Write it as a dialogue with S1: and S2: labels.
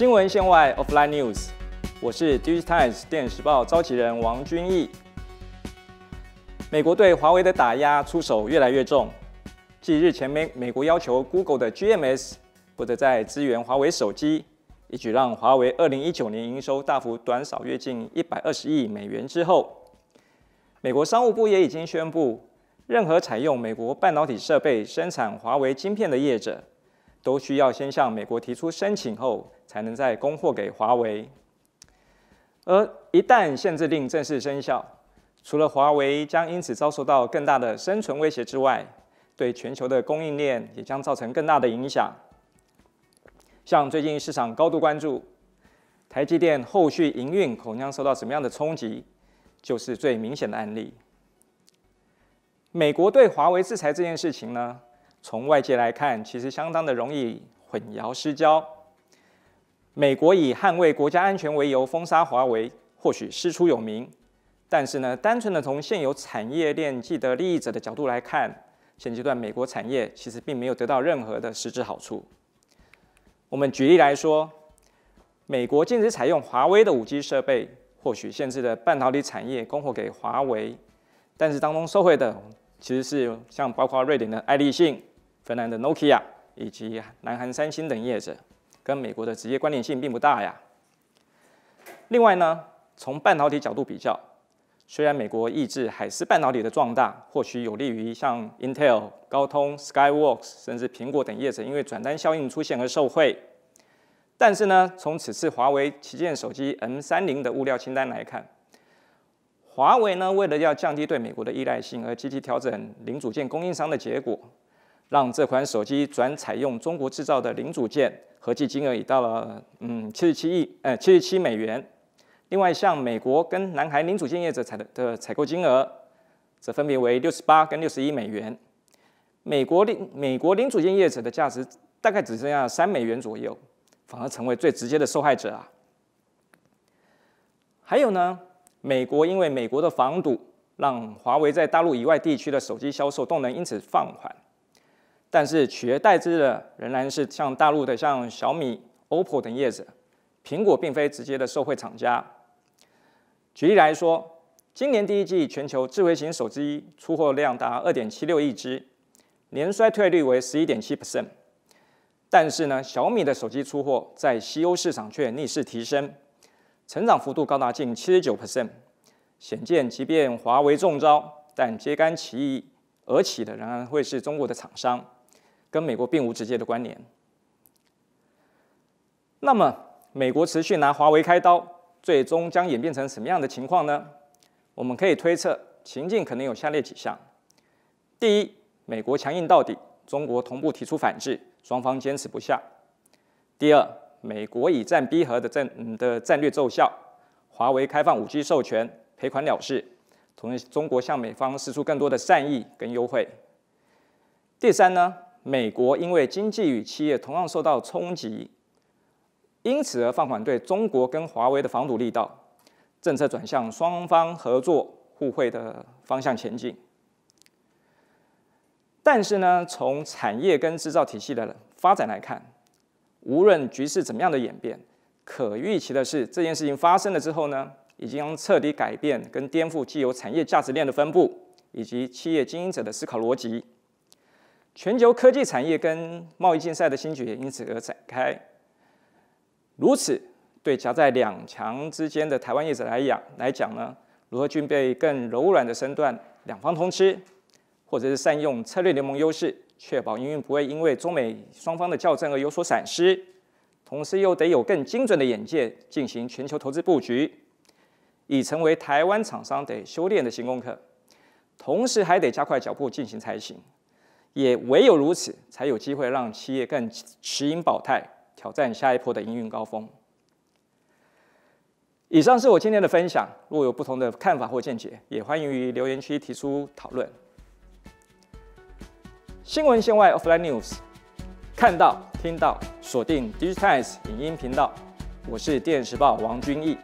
S1: 新闻线外，Offline News，我是《Digital Times 电视时报》召集人王君毅。美国对华为的打压出手越来越重，继日前美美国要求 Google 的 GMS 不得再支援华为手机，一举让华为2019年营收大幅短少约近120亿美元之后，美国商务部也已经宣布，任何采用美国半导体设备生产华为晶片的业者。都需要先向美国提出申请后，才能再供货给华为。而一旦限制令正式生效，除了华为将因此遭受到更大的生存威胁之外，对全球的供应链也将造成更大的影响。像最近市场高度关注，台积电后续营运恐将受到什么样的冲击，就是最明显的案例。美国对华为制裁这件事情呢？从外界来看，其实相当的容易混淆失焦。美国以捍卫国家安全为由封杀华为，或许师出有名，但是呢，单纯的从现有产业链既得利益者的角度来看，现阶段美国产业其实并没有得到任何的实质好处。我们举例来说，美国禁止采用华为的五 G 设备，或许限制了半导体产业供货给华为，但是当中收回的其实是像包括瑞典的爱立信。芬兰的 Nokia 以及南韩三星等业者，跟美国的直接关联性并不大呀。另外呢，从半导体角度比较，虽然美国抑制海思半导体的壮大，或许有利于像 Intel、高通、Skyworks 甚至苹果等业者，因为转单效应出现而受惠。但是呢，从此次华为旗舰手机 M 三零的物料清单来看，华为呢为了要降低对美国的依赖性，而积极调整零组件供应商的结果。让这款手机转采用中国制造的零组件，合计金额已到了嗯七十七亿呃七十七美元。另外，向美国跟南韩零组件业者采的采购金额，则分别为六十八跟六十一美元。美国零美国零组件业者的价值大概只剩下三美元左右，反而成为最直接的受害者啊。还有呢，美国因为美国的防堵，让华为在大陆以外地区的手机销售动能因此放缓。但是取而代之的仍然是像大陆的像小米、OPPO 等业者，苹果并非直接的受惠厂家。举例来说，今年第一季全球智慧型手机出货量达二点七六亿只，年衰退率为十一点七%。但是呢，小米的手机出货在西欧市场却逆势提升，成长幅度高达近七十九%。显见，即便华为中招，但揭竿起义而起的仍然会是中国的厂商。跟美国并无直接的关联。那么，美国持续拿华为开刀，最终将演变成什么样的情况呢？我们可以推测，情境可能有下列几项：第一，美国强硬到底，中国同步提出反制，双方坚持不下；第二，美国以战逼和的战嗯、的战略奏效，华为开放五 G 授权，赔款了事，同时中国向美方施出更多的善意跟优惠；第三呢？美国因为经济与企业同样受到冲击，因此而放缓对中国跟华为的防堵力道，政策转向双方合作互惠的方向前进。但是呢，从产业跟制造体系的发展来看，无论局势怎么样的演变，可预期的是，这件事情发生了之后呢，已经彻底改变跟颠覆既有产业价值链的分布，以及企业经营者的思考逻辑。全球科技产业跟贸易竞赛的新局也因此而展开。如此，对夹在两强之间的台湾业者来讲，来讲呢，如何具备更柔软的身段，两方通吃，或者是善用策略联盟优势，确保营运不会因为中美双方的较真而有所闪失，同时又得有更精准的眼界进行全球投资布局，已成为台湾厂商得修炼的新功课。同时，还得加快脚步进行才行。也唯有如此，才有机会让企业更持盈保泰，挑战下一波的营运高峰。以上是我今天的分享，若有不同的看法或见解，也欢迎于留言区提出讨论。新闻线外，Offline News，看到、听到，锁定 d i i g t i z e 影音频道，我是电视报王君毅。